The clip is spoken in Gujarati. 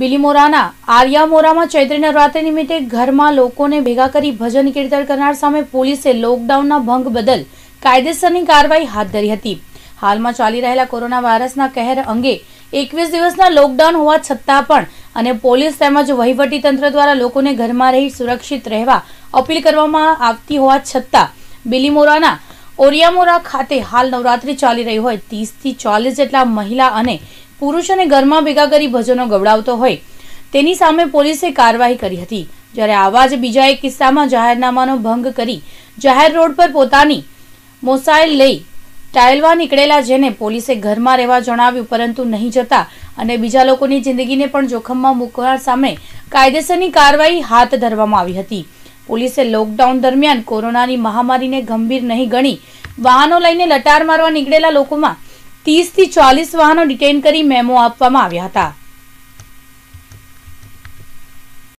બિલીમોરાના આર્યામોરામાં ચૈત્રી નવરાત્રી નિમિત્તે ઘરમાં લોકોને ભેગા કરી ભજન કીર્તન કરનાર સામે પોલીસે લોકડાઉનના ભંગ બદલ કાયદેસરની કાર્યવાહી હાથ ધરી હતી હાલમાં ચાલી રહેલા કોરોના વાયરસના કહેર અંગે એકવીસ દિવસના લોકડાઉન હોવા છતાં પણ અને પોલીસ તેમજ વહીવટી તંત્ર દ્વારા લોકોને ઘરમાં રહી સુરક્ષિત રહેવા અપીલ કરવામાં આવતી હોવા છતાં બિલીમોરાના ઓરિયામોરા ખાતે હાલ નવરાત્રી ચાલી રહી હોય ત્રીસથી ચાલીસ જેટલા મહિલા અને પુરુષોને ઘરમાં ભેગા કરી ભજનો ગવડાવતો હોય તેની સામે પોલીસે કાર્યવાહી કરી હતી જ્યારે આવા જ બીજા એક કિસ્સામાં જાહેરનામાનો ભંગ કરી જાહેર રોડ પર પોતાની મોસાઇલ લઈ ટાયલવા નીકળેલા જેને પોલીસે ઘરમાં રહેવા જણાવ્યું પરંતુ નહીં જતા અને બીજા લોકોની જિંદગીને પણ જોખમમાં મૂકવા સામે કાયદેસરની કાર્યવાહી હાથ ધરવામાં આવી હતી પોલીસે લોકડાઉન દરમિયાન કોરોનાની મહામારીને ગંભીર નહીં ગણી વાહનો લઈને લટાર મારવા નીકળેલા લોકોમાં ત્રીસથી ચાલીસ વાહનો ડિટેન કરી મેમો આપવામાં આવ્યા હતા